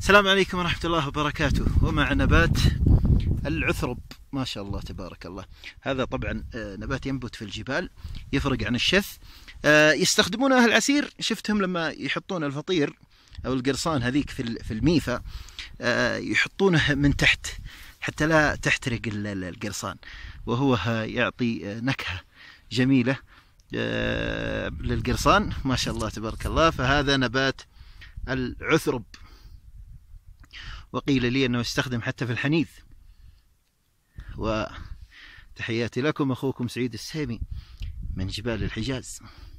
السلام عليكم ورحمة الله وبركاته ومع نبات العثرب ما شاء الله تبارك الله هذا طبعا آه، نبات ينبت في الجبال يفرق عن الشث آه، يستخدمون أهل العسير شفتهم لما يحطون الفطير أو القرصان هذيك في الميفا آه، يحطونه من تحت حتى لا تحترق القرصان وهو يعطي نكهة جميلة للقرصان ما شاء الله تبارك الله فهذا نبات العثرب وقيل لي أنه يستخدم حتى في الحنيذ وتحياتي لكم أخوكم سعيد السامي من جبال الحجاز